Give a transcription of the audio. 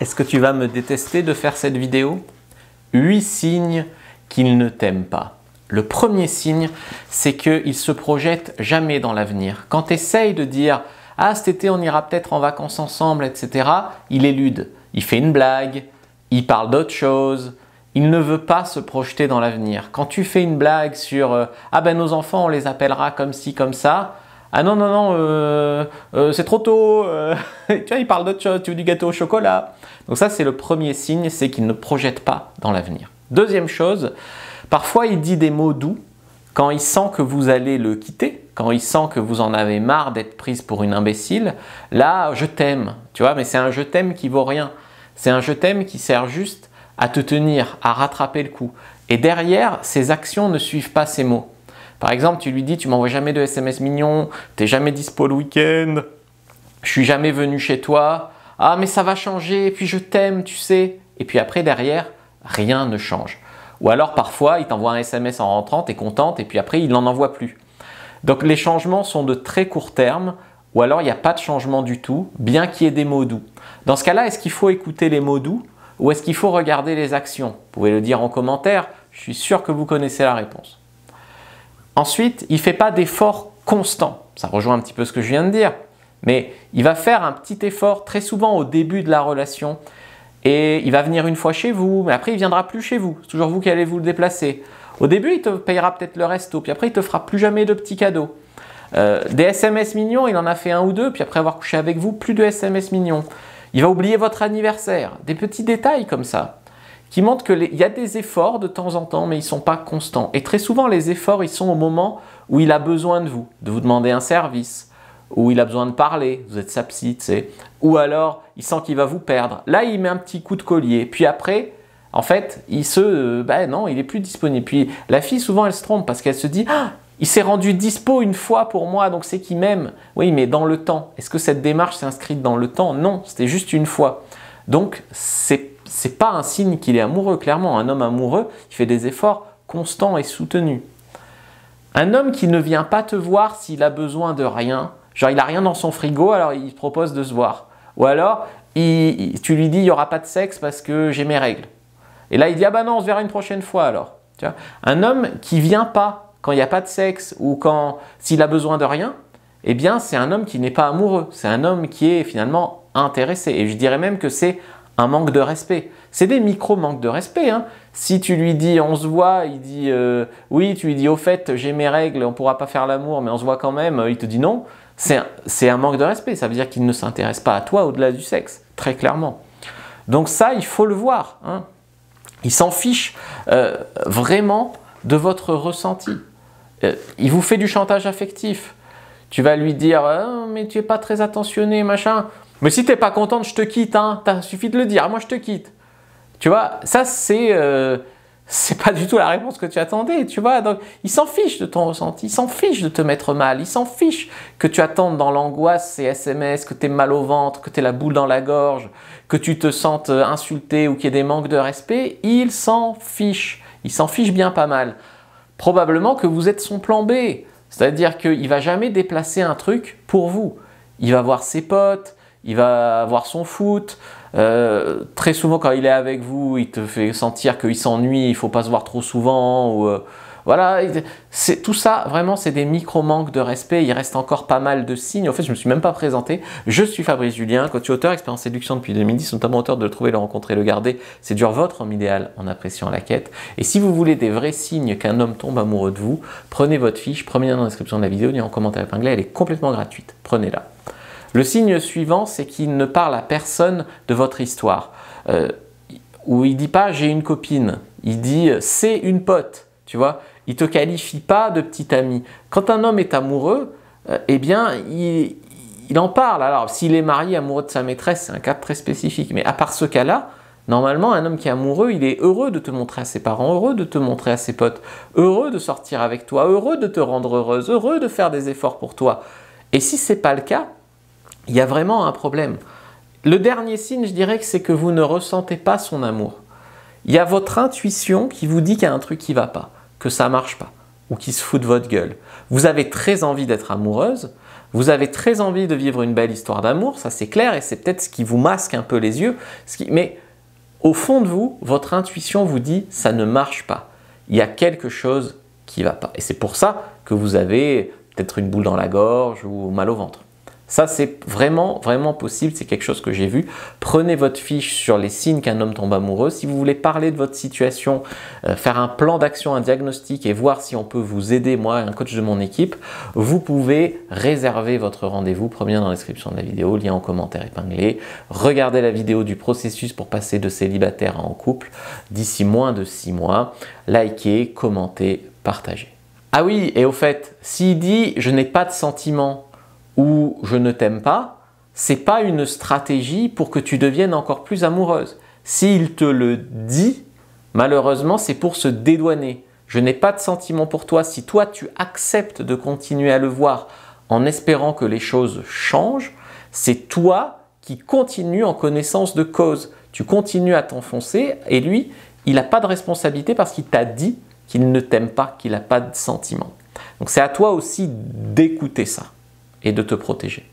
Est-ce que tu vas me détester de faire cette vidéo 8 signes qu'il ne t'aime pas. Le premier signe, c'est qu'il se projette jamais dans l'avenir. Quand tu essayes de dire Ah, cet été, on ira peut-être en vacances ensemble, etc., il élude. Il fait une blague, il parle d'autre chose, il ne veut pas se projeter dans l'avenir. Quand tu fais une blague sur euh, Ah, ben nos enfants, on les appellera comme ci, comme ça, ah non, non, non, euh, euh, c'est trop tôt. Euh. tu vois, il parle d'autre chose. Tu veux du gâteau au chocolat. Donc, ça, c'est le premier signe, c'est qu'il ne projette pas dans l'avenir. Deuxième chose, parfois il dit des mots doux quand il sent que vous allez le quitter, quand il sent que vous en avez marre d'être prise pour une imbécile. Là, je t'aime, tu vois, mais c'est un je t'aime qui vaut rien. C'est un je t'aime qui sert juste à te tenir, à rattraper le coup. Et derrière, ses actions ne suivent pas ses mots. Par exemple, tu lui dis tu m'envoies jamais de SMS mignon, t'es jamais dispo le week-end, je suis jamais venu chez toi, ah mais ça va changer, et puis je t'aime, tu sais. Et puis après, derrière, rien ne change. Ou alors parfois, il t'envoie un SMS en rentrant, tu es contente, et puis après, il n'en envoie plus. Donc les changements sont de très court terme, ou alors il n'y a pas de changement du tout, bien qu'il y ait des mots doux. Dans ce cas-là, est-ce qu'il faut écouter les mots doux ou est-ce qu'il faut regarder les actions Vous pouvez le dire en commentaire, je suis sûr que vous connaissez la réponse. Ensuite, il ne fait pas d'effort constant. Ça rejoint un petit peu ce que je viens de dire. Mais il va faire un petit effort très souvent au début de la relation. Et il va venir une fois chez vous, mais après il viendra plus chez vous. C'est toujours vous qui allez vous le déplacer. Au début, il te payera peut-être le resto, puis après, il ne te fera plus jamais de petits cadeaux. Euh, des SMS mignons, il en a fait un ou deux, puis après avoir couché avec vous, plus de SMS mignons. Il va oublier votre anniversaire. Des petits détails comme ça qui montre qu'il y a des efforts de temps en temps, mais ils ne sont pas constants. Et très souvent, les efforts, ils sont au moment où il a besoin de vous, de vous demander un service, où il a besoin de parler, vous êtes sa psy, ou alors il sent qu'il va vous perdre. Là, il met un petit coup de collier, puis après, en fait, il se... Euh, ben non, il est plus disponible. Puis la fille, souvent, elle se trompe parce qu'elle se dit... Ah, il s'est rendu dispo une fois pour moi, donc c'est qui m'aime. Oui, mais dans le temps. Est-ce que cette démarche s'inscrit dans le temps Non, c'était juste une fois. Donc, c'est c'est pas un signe qu'il est amoureux, clairement. Un homme amoureux, il fait des efforts constants et soutenus. Un homme qui ne vient pas te voir s'il a besoin de rien, genre il a rien dans son frigo, alors il propose de se voir. Ou alors, tu lui dis, il n'y aura pas de sexe parce que j'ai mes règles. Et là, il dit, ah bah non, on se verra une prochaine fois alors. un homme qui vient pas quand il n'y a pas de sexe ou quand s'il a besoin de rien, eh bien, c'est un homme qui n'est pas amoureux. C'est un homme qui est finalement intéressé. Et je dirais même que c'est un manque de respect. C'est des micro-manques de respect. Hein. Si tu lui dis on se voit, il dit euh, oui, tu lui dis au fait j'ai mes règles, on pourra pas faire l'amour, mais on se voit quand même, euh, il te dit non, c'est un, manque de respect. Ça veut dire qu'il ne s'intéresse pas à toi au-delà du sexe, très clairement. Donc ça, il faut le voir. Hein. Il s'en fiche euh, vraiment de votre ressenti. il vous fait du chantage affectif. Tu vas lui dire hein, mais tu es pas très attentionné, machin. Mais si t'es pas contente, je te quitte, hein. T'as suffit de le dire, moi je te quitte. Tu vois, ça c'est euh, c'est pas du tout la réponse que tu attendais, tu vois. Donc il s'en fiche de ton ressenti, il s'en fiche de te mettre mal, il s'en fiche que tu attendes dans l'angoisse ces SMS, que tu t'es mal au ventre, que tu t'es la boule dans la gorge, que tu te sentes euh, insulté ou qu'il y ait des manques de respect. Il s'en fiche, il s'en fiche bien pas mal. Probablement que vous êtes son plan B, c'est-à-dire qu'il va jamais déplacer un truc pour vous. Il va voir ses potes, il va avoir son foot. Euh, très souvent, quand il est avec vous, il te fait sentir qu'il s'ennuie, il faut pas se voir trop souvent. Euh, voilà, c'est tout ça. Vraiment, c'est des micro manques de respect. Il reste encore pas mal de signes. En fait, je me suis même pas présenté. Je suis Fabrice Julien, coach auteur, expérience séduction depuis 2010, notamment auteur de le trouver, le rencontrer, le garder. C'est dur votre homme idéal en appréciant la quête. Et si vous voulez des vrais signes qu'un homme tombe amoureux de vous, prenez votre fiche. Premier lien dans la description de la vidéo, ni en commentaire épinglé. Elle est complètement gratuite. Prenez-la. Le signe suivant, c'est qu'il ne parle à personne de votre histoire. Euh, ou où il dit pas j'ai une copine, il dit c'est une pote, tu vois. Il te qualifie pas de petit ami. Quand un homme est amoureux, euh, eh bien, il, en parle. Alors, s'il est marié, amoureux de sa maîtresse, c'est un cas très spécifique. Mais à part ce cas-là, normalement, un homme qui est amoureux, il est heureux de te montrer à ses parents, heureux de te montrer à ses potes, heureux de sortir avec toi, heureux de te rendre heureuse, heureux de faire des efforts pour toi. Et si c'est pas le cas, il y a vraiment un problème. Le dernier signe, je dirais que c'est que vous ne ressentez pas son amour. Il y a votre intuition qui vous dit qu'il y a un truc qui va pas, que ça marche pas, ou qui se fout de votre gueule. Vous avez très envie d'être amoureuse, vous avez très envie de vivre une belle histoire d'amour, ça c'est clair, et c'est peut-être ce qui vous masque un peu les yeux. Mais au fond de vous, votre intuition vous dit ça ne marche pas. Il y a quelque chose qui va pas. Et c'est pour ça que vous avez peut-être une boule dans la gorge ou mal au ventre. Ça, c'est vraiment, vraiment possible. C'est quelque chose que j'ai vu. Prenez votre fiche sur les signes qu'un homme tombe amoureux. Si vous voulez parler de votre situation, euh, faire un plan d'action, un diagnostic et voir si on peut vous aider, moi, un coach de mon équipe, vous pouvez réserver votre rendez-vous. Premier dans la description de la vidéo, lien en commentaire épinglé. Regardez la vidéo du processus pour passer de célibataire à en couple d'ici moins de 6 mois. Likez, commentez, partagez. Ah oui, et au fait, s'il dit je n'ai pas de sentiments, ou je ne t'aime pas, c'est pas une stratégie pour que tu deviennes encore plus amoureuse. S'il te le dit, malheureusement, c'est pour se dédouaner. Je n'ai pas de sentiment pour toi. Si toi, tu acceptes de continuer à le voir en espérant que les choses changent, c'est toi qui continues en connaissance de cause. Tu continues à t'enfoncer et lui, il n'a pas de responsabilité parce qu'il t'a dit qu'il ne t'aime pas, qu'il n'a pas de sentiment. Donc c'est à toi aussi d'écouter ça et de te protéger.